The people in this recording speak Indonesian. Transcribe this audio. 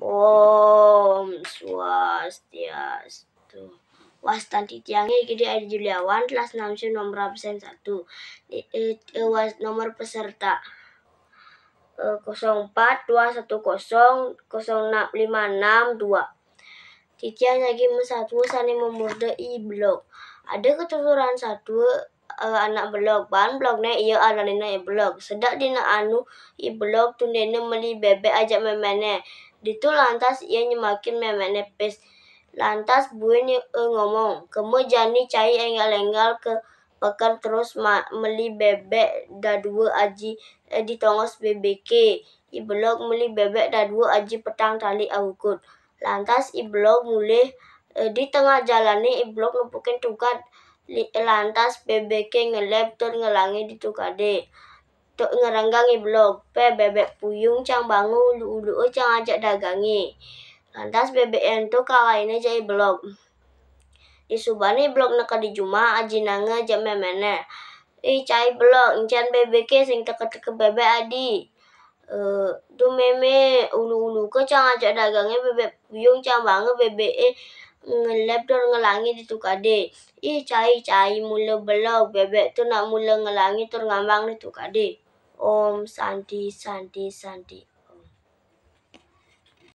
Om Swastiastu. Wastan tiangnya gede ada Juliawan, kelas 6 nomor absen 1. Eh, eh, nomor peserta 04 210 lagi mesatu sani memurde i blok. Ada keturunan satu uh, anak blog ban blognya ia ada nina i blog. Sedak dina anu i blog tundena meli bebek ajak memene. Ditu lantas ia nyemakin memek nepes. Lantas Buin eh, ngomong, kamu jani cai enggal-enggal ke pekan terus ma meli bebek da dua aji eh, di tongos BBK. Iblok meli bebek da dua aji petang tali awukut. Lantas Iblok mulai eh, di tengah jalan ni Iblok numpukin tukat eh, lantas bebek ngelep tur ngelangi di tukade tok ngerenggangi blog. Pe bebek puyung cang bangu ulu-ulu cang ajak dagangi. Lantas bebek ento ini jadi blog. Di subani blog neka di Juma aji nange jam memene. I cai blog encan bebek sing teke-teke bebek adi. Uh, tu meme ulu-ulu ke cang ajak dagangnya bebek puyung cang bangu bebek eh, ngelap dan ngelangi di tukade. Ih cai cai mula belok bebek tu nak mula ngelangi tur ngambang di tukade. Om Sandy Sandy Sandy.